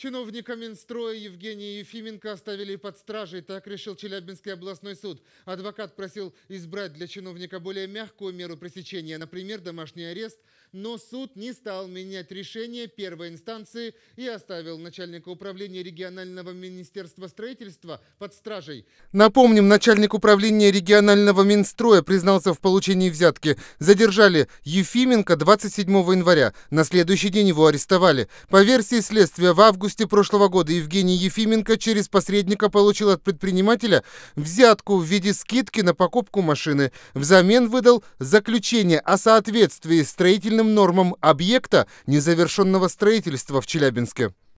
Чиновника Минстроя Евгения Ефименко оставили под стражей, так решил Челябинский областной суд. Адвокат просил избрать для чиновника более мягкую меру пресечения, например, домашний арест, но суд не стал менять решение первой инстанции и оставил начальника управления регионального министерства строительства под стражей. Напомним, начальник управления регионального Минстроя признался в получении взятки. Задержали Ефименко 27 января. На следующий день его арестовали. По версии следствия, в августе августе прошлого года Евгений Ефименко через посредника получил от предпринимателя взятку в виде скидки на покупку машины. Взамен выдал заключение о соответствии строительным нормам объекта незавершенного строительства в Челябинске.